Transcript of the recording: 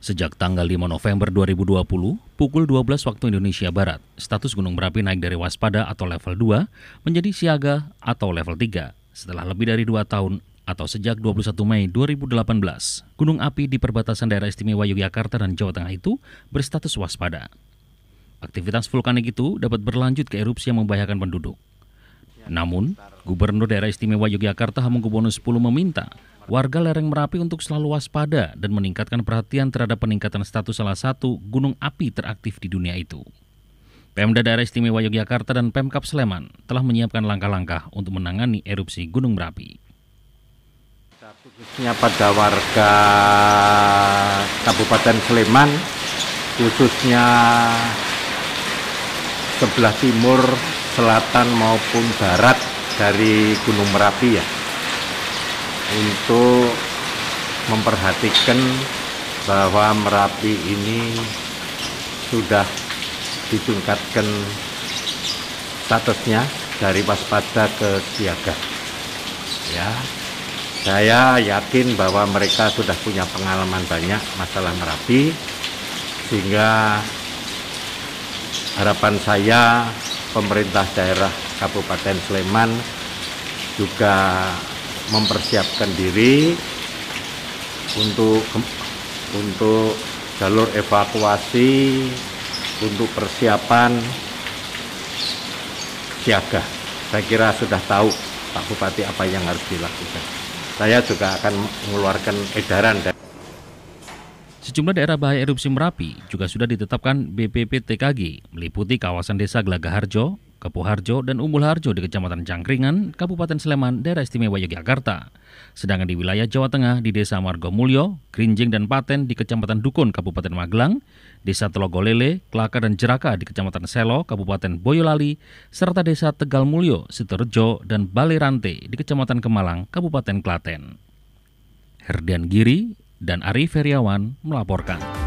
Sejak tanggal 5 November 2020, pukul 12 waktu Indonesia Barat, status Gunung Merapi naik dari waspada atau level 2 menjadi siaga atau level 3 setelah lebih dari dua tahun atau sejak 21 Mei 2018. Gunung api di perbatasan daerah istimewa Yogyakarta dan Jawa Tengah itu berstatus waspada. Aktivitas vulkanik itu dapat berlanjut ke erupsi yang membahayakan penduduk. Namun, Gubernur Daerah Istimewa Yogyakarta Hamengkubuwono X meminta warga lereng Merapi untuk selalu waspada dan meningkatkan perhatian terhadap peningkatan status salah satu gunung api teraktif di dunia itu. Pemda Daerah Istimewa Yogyakarta dan Pemkap Sleman telah menyiapkan langkah-langkah untuk menangani erupsi Gunung Merapi khususnya pada warga Kabupaten Sleman khususnya sebelah timur, selatan maupun barat dari Gunung Merapi ya untuk memperhatikan bahwa Merapi ini sudah ditingkatkan statusnya dari waspada ke siaga. Ya, saya yakin bahwa mereka sudah punya pengalaman banyak masalah Merapi sehingga harapan saya pemerintah daerah Kabupaten Sleman juga mempersiapkan diri untuk untuk jalur evakuasi untuk persiapan siaga. Saya kira sudah tahu Pak Bupati apa yang harus dilakukan. Saya juga akan mengeluarkan edaran dan Sejumlah daerah bahaya erupsi Merapi juga sudah ditetapkan BPPTKG meliputi kawasan desa Gelagaharjo, Kepuharjo dan Umbulharjo di Kecamatan Cangkringan, Kabupaten Sleman, Daerah Istimewa Yogyakarta. Sedangkan di wilayah Jawa Tengah di Desa Margomulyo, Krinjing dan Paten di Kecamatan Dukun, Kabupaten Magelang, Desa Telogolele, Kelaka dan Jeraka di Kecamatan Selo, Kabupaten Boyolali, serta Desa Tegal Mulyo, dan dan Balerante di Kecamatan Kemalang, Kabupaten Klaten. Herdian Giri dan Ari Feriawan melaporkan.